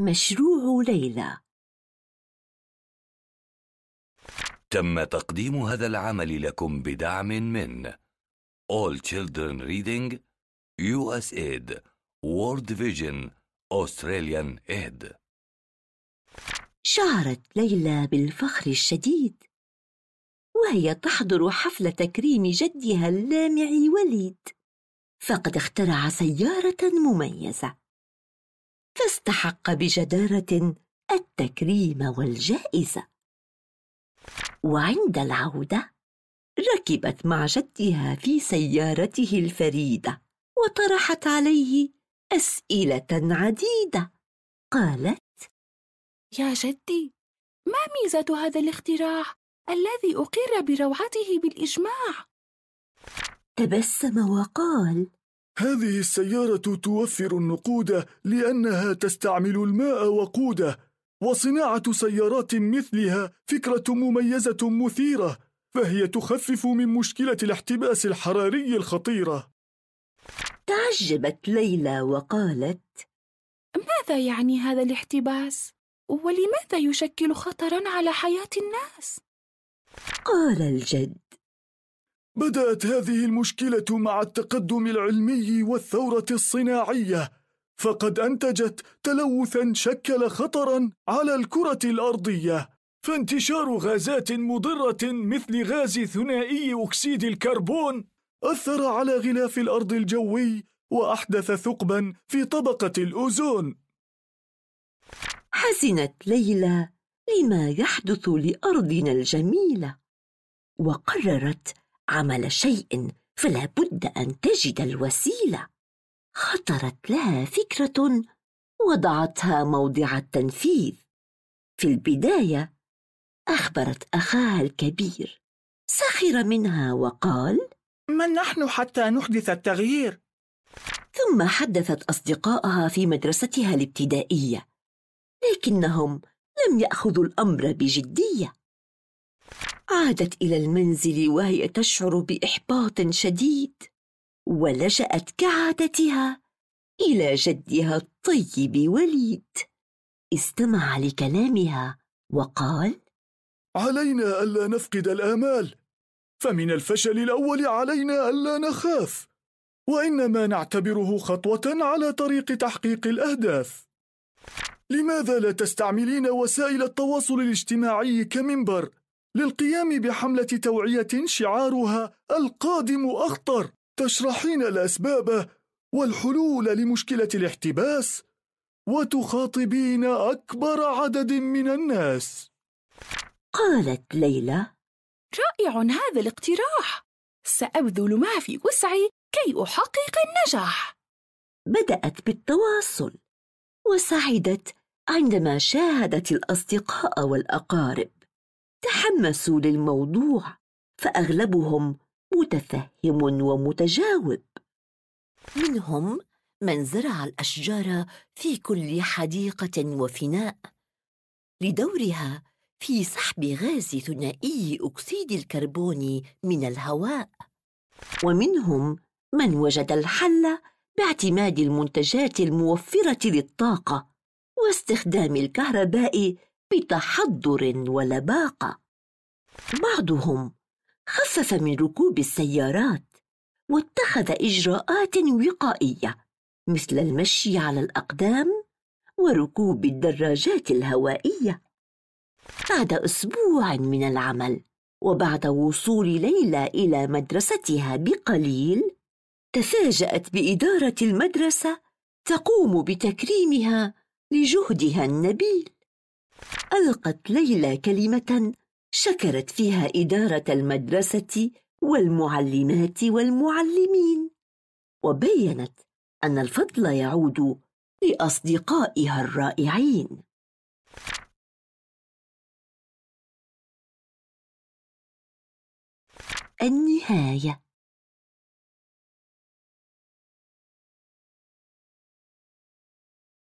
مشروع ليلى تم تقديم هذا العمل لكم بدعم من All Children Reading USAID World Vision Australian Aid شعرت ليلى بالفخر الشديد وهي تحضر حفل تكريم جدها اللامع وليد فقد اخترع سيارة مميزة استحق بجدارة التكريم والجائزة وعند العودة ركبت مع جدها في سيارته الفريدة وطرحت عليه أسئلة عديدة قالت يا جدي ما ميزة هذا الاختراع الذي أقر بروعته بالإجماع؟ تبسم وقال هذه السيارة توفر النقود لأنها تستعمل الماء وقودة، وصناعة سيارات مثلها فكرة مميزة مثيرة، فهي تخفف من مشكلة الاحتباس الحراري الخطيرة. تعجبت ليلى وقالت: ماذا يعني هذا الاحتباس؟ ولماذا يشكل خطرا على حياة الناس؟ قال الجد: بدات هذه المشكله مع التقدم العلمي والثوره الصناعيه فقد انتجت تلوثا شكل خطرا على الكره الارضيه فانتشار غازات مضره مثل غاز ثنائي اكسيد الكربون اثر على غلاف الارض الجوي واحدث ثقبا في طبقه الاوزون حزنت ليلى لما يحدث لارضنا الجميله وقررت عمل شيء فلا بد ان تجد الوسيله خطرت لها فكره وضعتها موضع التنفيذ في البدايه اخبرت اخاها الكبير سخر منها وقال من نحن حتى نحدث التغيير ثم حدثت اصدقائها في مدرستها الابتدائيه لكنهم لم ياخذوا الامر بجديه عادت إلى المنزل وهي تشعر بإحباط شديد ولجأت كعادتها إلى جدها الطيب وليد استمع لكلامها وقال علينا ألا نفقد الآمال فمن الفشل الأول علينا ألا نخاف وإنما نعتبره خطوة على طريق تحقيق الأهداف لماذا لا تستعملين وسائل التواصل الاجتماعي كمنبر للقيام بحملة توعية شعارها القادم أخطر تشرحين الأسباب والحلول لمشكلة الاحتباس وتخاطبين أكبر عدد من الناس قالت ليلى رائع هذا الاقتراح سأبذل ما في وسعي كي أحقق النجاح بدأت بالتواصل وسعدت عندما شاهدت الأصدقاء والأقارب تحمسوا للموضوع فاغلبهم متفهم ومتجاوب منهم من زرع الاشجار في كل حديقه وفناء لدورها في سحب غاز ثنائي اكسيد الكربون من الهواء ومنهم من وجد الحل باعتماد المنتجات الموفره للطاقه واستخدام الكهرباء بتحضر ولباقه بعضهم خفف من ركوب السيارات واتخذ اجراءات وقائيه مثل المشي على الاقدام وركوب الدراجات الهوائيه بعد اسبوع من العمل وبعد وصول ليلى الى مدرستها بقليل تفاجات باداره المدرسه تقوم بتكريمها لجهدها النبيل ألقت ليلى كلمة شكرت فيها إدارة المدرسة والمعلمات والمعلمين وبينت أن الفضل يعود لأصدقائها الرائعين النهايه